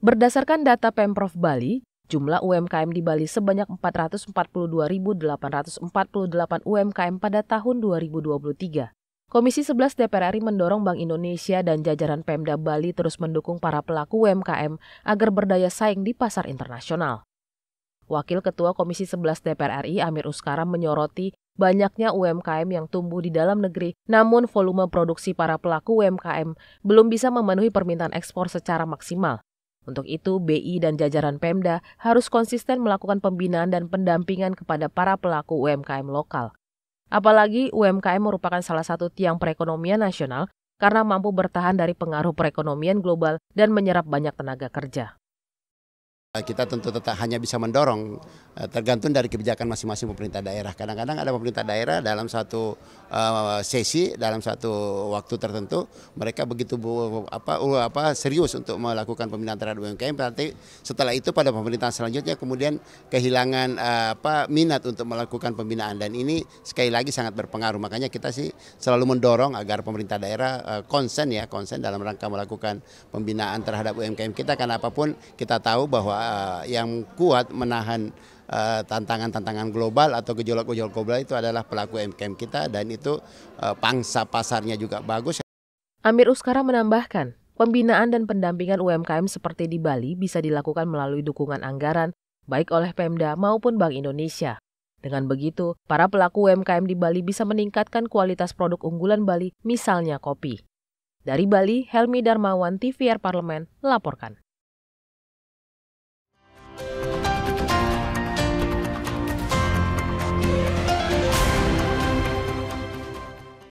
Berdasarkan data Pemprov Bali, jumlah UMKM di Bali sebanyak 442.848 UMKM pada tahun 2023. Komisi 11 DPR RI mendorong Bank Indonesia dan jajaran Pemda Bali terus mendukung para pelaku UMKM agar berdaya saing di pasar internasional. Wakil Ketua Komisi 11 DPR RI Amir Uskara menyoroti banyaknya UMKM yang tumbuh di dalam negeri, namun volume produksi para pelaku UMKM belum bisa memenuhi permintaan ekspor secara maksimal. Untuk itu, BI dan jajaran Pemda harus konsisten melakukan pembinaan dan pendampingan kepada para pelaku UMKM lokal. Apalagi UMKM merupakan salah satu tiang perekonomian nasional karena mampu bertahan dari pengaruh perekonomian global dan menyerap banyak tenaga kerja. Kita tentu tetap hanya bisa mendorong, eh, tergantung dari kebijakan masing-masing pemerintah daerah. Kadang-kadang ada pemerintah daerah dalam satu Eh, sesi dalam satu waktu tertentu mereka begitu apa uh, apa serius untuk melakukan pembinaan terhadap UMKM berarti setelah itu pada pemerintahan selanjutnya kemudian kehilangan eh, apa minat untuk melakukan pembinaan dan ini sekali lagi sangat berpengaruh makanya kita sih selalu mendorong agar pemerintah daerah eh, konsen ya konsen dalam rangka melakukan pembinaan terhadap UMKM kita karena apapun kita tahu bahwa yang kuat menahan Eh, tantangan-tantangan global atau gejolak-gejolak global itu adalah pelaku MKM kita dan itu eh, pangsa pasarnya juga bagus. Amir Uskara menambahkan, pembinaan dan pendampingan UMKM seperti di Bali bisa dilakukan melalui dukungan anggaran baik oleh Pemda maupun Bank Indonesia. Dengan begitu, para pelaku UMKM di Bali bisa meningkatkan kualitas produk unggulan Bali, misalnya kopi. Dari Bali, Helmi Darmawan, TVR Parlemen, melaporkan.